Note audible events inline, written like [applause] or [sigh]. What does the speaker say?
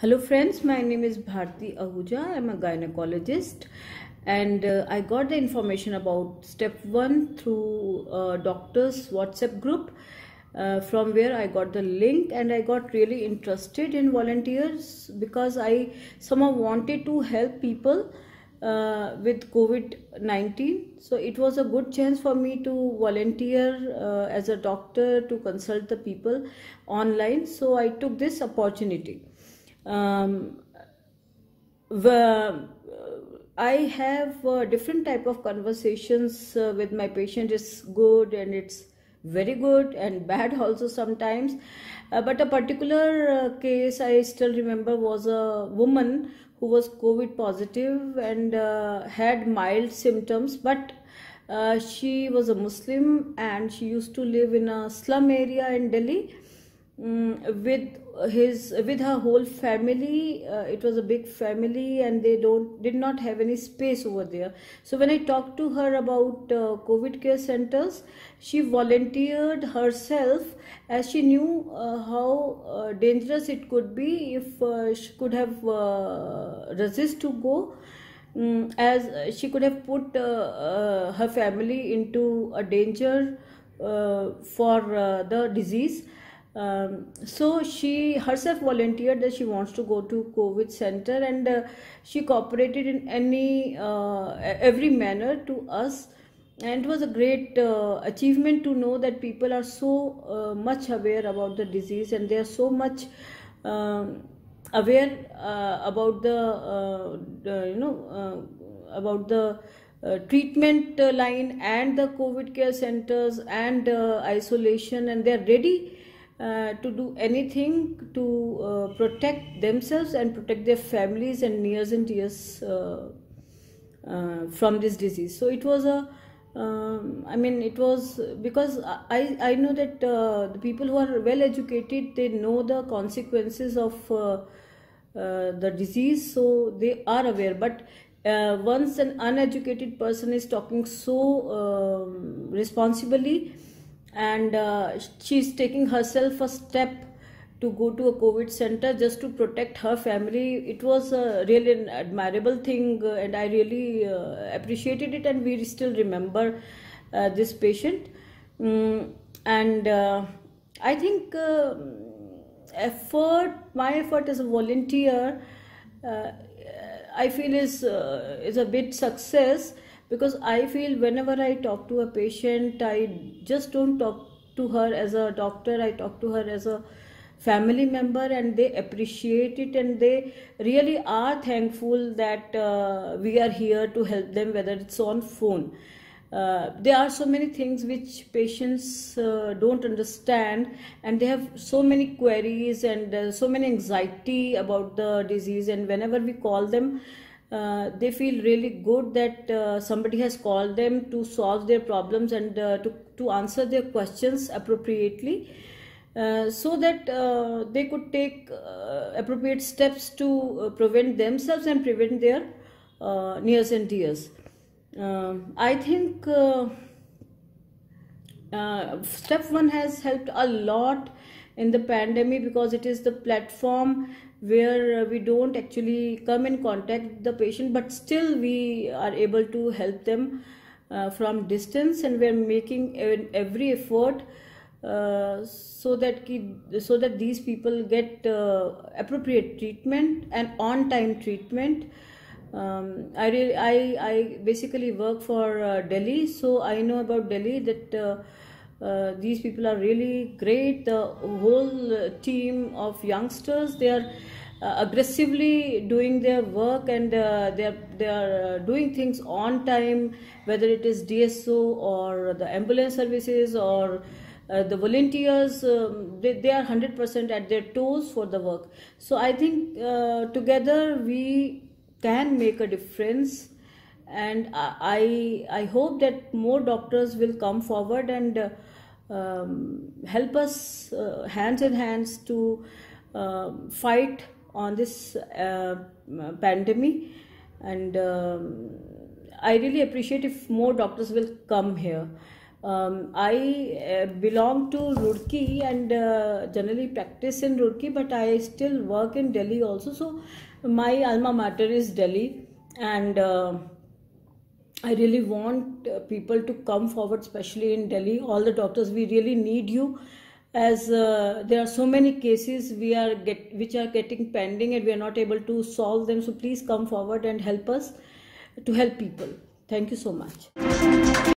Hello friends, my name is Bharti Ahuja. I'm a gynecologist and uh, I got the information about step 1 through uh, doctor's WhatsApp group uh, from where I got the link and I got really interested in volunteers because I somehow wanted to help people uh, with COVID-19. So it was a good chance for me to volunteer uh, as a doctor to consult the people online. So I took this opportunity um, the uh, I have uh, different type of conversations uh, with my patient. It's good and it's very good and [laughs] bad also sometimes. Uh, but a particular uh, case I still remember was a woman who was COVID positive and had mild symptoms, but she was a Muslim and she used to live in a slum area in Delhi Mm, with his with her whole family uh, it was a big family and they don't did not have any space over there so when i talked to her about uh, covid care centers she volunteered herself as she knew uh, how uh, dangerous it could be if uh, she could have uh, resist to go um, as she could have put her family into a danger for the disease um, so she herself volunteered that she wants to go to covid center and uh, she cooperated in any uh, every manner to us and it was a great uh, achievement to know that people are so uh, much aware about the disease and they are so much um, aware uh, about the, the, uh, you know about the uh, treatment uh, line and the COVID care centers and uh, isolation, and they are ready uh, to do anything to uh, protect themselves and protect their families and nears and dears uh, uh, from this disease. So it was a, um, I mean, it was because I, I know that uh, the people who are well educated, they know the consequences of uh, the disease, so they are aware. But once an uneducated person is talking so um, responsibly, and uh, she's taking herself a step to go to a covid center just to protect her family it was a really an admirable thing uh, and i really uh, appreciated it and we still remember uh, this patient um, and uh, i think uh, effort my effort as a volunteer uh, i feel is is a bit success because i feel whenever i talk to a patient i just don't talk to her as a doctor i talk to her as a family member and they appreciate it and they really are thankful that uh, we are here to help them whether it's on phone uh, there are so many things which patients uh, don't understand and they have so many queries and uh, so many anxiety about the disease and whenever we call them uh, they feel really good that uh, somebody has called them to solve their problems and uh, to, to answer their questions appropriately uh, so that uh, they could take uh, appropriate steps to prevent themselves and prevent their nears and dears. Um, I think step one has helped a lot in the pandemic because it is the platform where uh, we don't actually come in contact the patient but still we are able to help them uh, from distance and we are making every effort uh, so that so that these people get uh, appropriate treatment and on time treatment um, I, I I basically work for uh, Delhi so I know about Delhi that uh, uh, these people are really great the whole team of youngsters they are uh, aggressively doing their work and uh, they are, they are uh, doing things on time whether it is dso or the ambulance services or uh, the volunteers um, they, they are 100% at their toes for the work so i think together we can make a difference and I I hope that more doctors will come forward and uh, um, help us uh, hands in hands to uh, fight on this uh, pandemic and um, I really appreciate if more doctors will come here. Um, I uh, belong to Roorkee and uh, generally practice in Roorkee, but I still work in Delhi also. So my alma mater is Delhi, and uh, I really want uh, people to come forward, especially in Delhi. All the doctors, we really need you as uh, there are so many cases we are get which are getting pending and we are not able to solve them so please come forward and help us to help people thank you so much